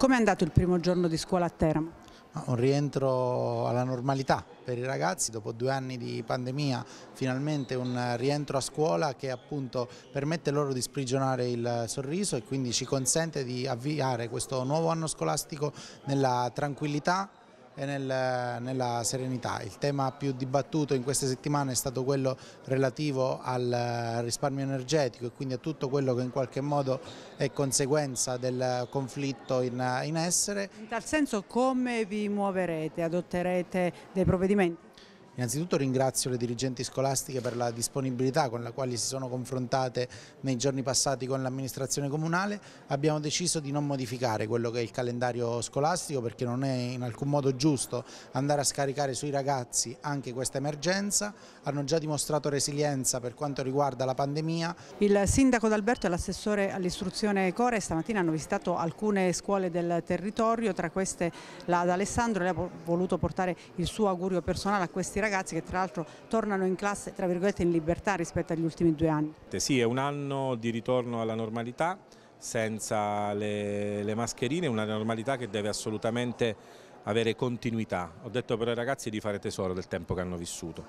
Come è andato il primo giorno di scuola a Teramo? Ah, un rientro alla normalità per i ragazzi dopo due anni di pandemia, finalmente un rientro a scuola che appunto permette loro di sprigionare il sorriso e quindi ci consente di avviare questo nuovo anno scolastico nella tranquillità e nel, nella serenità. Il tema più dibattuto in queste settimane è stato quello relativo al eh, risparmio energetico e quindi a tutto quello che in qualche modo è conseguenza del conflitto in, eh, in essere. In tal senso come vi muoverete? Adotterete dei provvedimenti? Innanzitutto ringrazio le dirigenti scolastiche per la disponibilità con la quale si sono confrontate nei giorni passati con l'amministrazione comunale. Abbiamo deciso di non modificare quello che è il calendario scolastico perché non è in alcun modo giusto andare a scaricare sui ragazzi anche questa emergenza. Hanno già dimostrato resilienza per quanto riguarda la pandemia. Il sindaco D'Alberto e l'assessore all'istruzione Core stamattina hanno visitato alcune scuole del territorio, tra queste la d'Alessandro. e ha voluto portare il suo augurio personale a questi ragazzi che tra l'altro tornano in classe tra virgolette in libertà rispetto agli ultimi due anni. Sì, è un anno di ritorno alla normalità senza le, le mascherine, una normalità che deve assolutamente avere continuità. Ho detto però ai ragazzi di fare tesoro del tempo che hanno vissuto,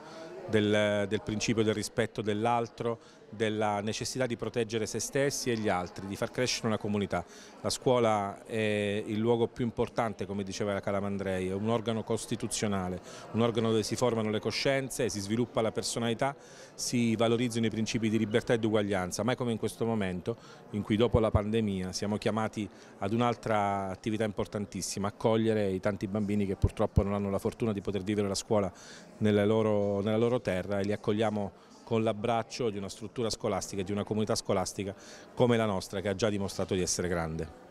del, del principio del rispetto dell'altro, della necessità di proteggere se stessi e gli altri, di far crescere una comunità. La scuola è il luogo più importante, come diceva la Calamandrei, è un organo costituzionale, un organo dove si formano le coscienze, si sviluppa la personalità, si valorizzano i principi di libertà e di uguaglianza, mai come in questo momento in cui dopo la pandemia siamo chiamati ad un'altra attività importantissima, accogliere i tanti tanti bambini che purtroppo non hanno la fortuna di poter vivere la scuola nella loro, nella loro terra e li accogliamo con l'abbraccio di una struttura scolastica, di una comunità scolastica come la nostra che ha già dimostrato di essere grande.